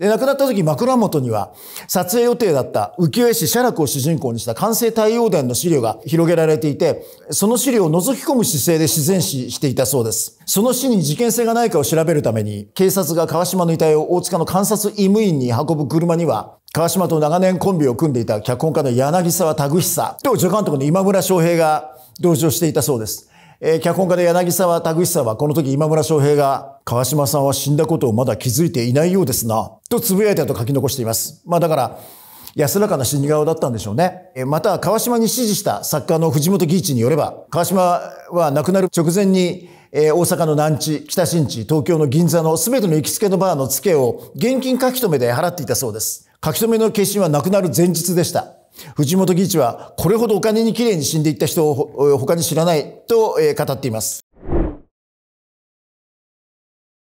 で、亡くなった時、枕元には、撮影予定だった浮世絵師写楽を主人公にした完成太陽伝の資料が広げられていて、その資料を覗き込む姿勢で自然死していたそうです。その死に事件性がないかを調べるために、警察が川島の遺体を大塚の監察医務院に運ぶ車には、川島と長年コンビを組んでいた脚本家の柳沢拓久と助監督の今村翔平が同乗していたそうです。えー、脚本家の柳沢拓久はこの時今村翔平が川島さんは死んだことをまだ気づいていないようですな、とつぶやいたと書き残しています。まあだから、安らかな死に顔だったんでしょうね。また、川島に指示した作家の藤本義一によれば、川島は亡くなる直前に、えー、大阪の南地、北新地、東京の銀座の全ての行きつけのバーの付けを現金書き留めで払っていたそうです。書き留めの決心は亡くなる前日でした。藤本義一は、これほどお金にきれいに死んでいった人を他に知らないと、えー、語っています。